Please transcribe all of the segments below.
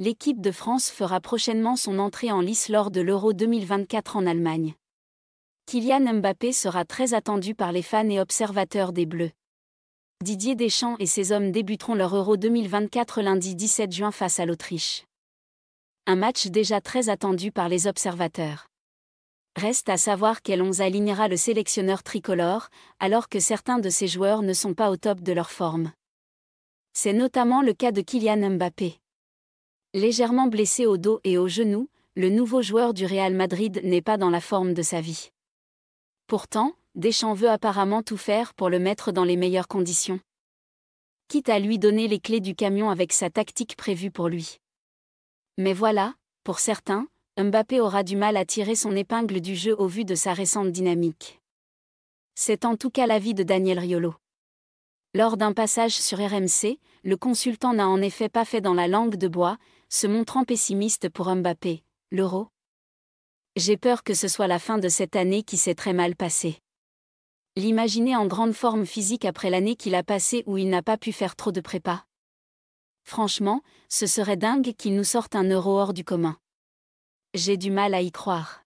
l'équipe de France fera prochainement son entrée en lice lors de l'Euro 2024 en Allemagne. Kylian Mbappé sera très attendu par les fans et observateurs des Bleus. Didier Deschamps et ses hommes débuteront leur Euro 2024 lundi 17 juin face à l'Autriche. Un match déjà très attendu par les observateurs. Reste à savoir quel 11 alignera le sélectionneur tricolore, alors que certains de ses joueurs ne sont pas au top de leur forme. C'est notamment le cas de Kylian Mbappé. Légèrement blessé au dos et au genou, le nouveau joueur du Real Madrid n'est pas dans la forme de sa vie. Pourtant, Deschamps veut apparemment tout faire pour le mettre dans les meilleures conditions. Quitte à lui donner les clés du camion avec sa tactique prévue pour lui. Mais voilà, pour certains, Mbappé aura du mal à tirer son épingle du jeu au vu de sa récente dynamique. C'est en tout cas l'avis de Daniel Riolo. Lors d'un passage sur RMC, le consultant n'a en effet pas fait dans la langue de bois, se montrant pessimiste pour Mbappé, l'euro. J'ai peur que ce soit la fin de cette année qui s'est très mal passée. L'imaginer en grande forme physique après l'année qu'il a passée où il n'a pas pu faire trop de prépa. Franchement, ce serait dingue qu'il nous sorte un euro hors du commun. J'ai du mal à y croire.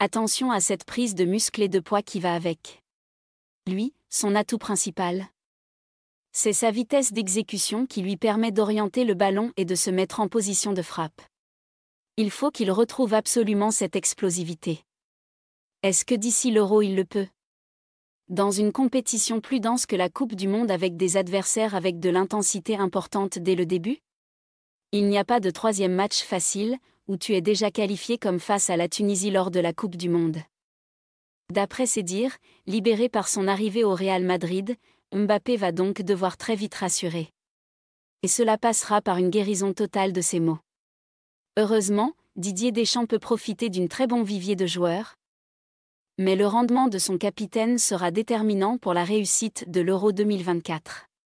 Attention à cette prise de muscle et de poids qui va avec. Lui, son atout principal. C'est sa vitesse d'exécution qui lui permet d'orienter le ballon et de se mettre en position de frappe. Il faut qu'il retrouve absolument cette explosivité. Est-ce que d'ici l'euro il le peut Dans une compétition plus dense que la Coupe du Monde avec des adversaires avec de l'intensité importante dès le début Il n'y a pas de troisième match facile, où tu es déjà qualifié comme face à la Tunisie lors de la Coupe du Monde. D'après ses dires, libéré par son arrivée au Real Madrid, Mbappé va donc devoir très vite rassurer. Et cela passera par une guérison totale de ses maux. Heureusement, Didier Deschamps peut profiter d'une très bon vivier de joueurs. Mais le rendement de son capitaine sera déterminant pour la réussite de l'Euro 2024.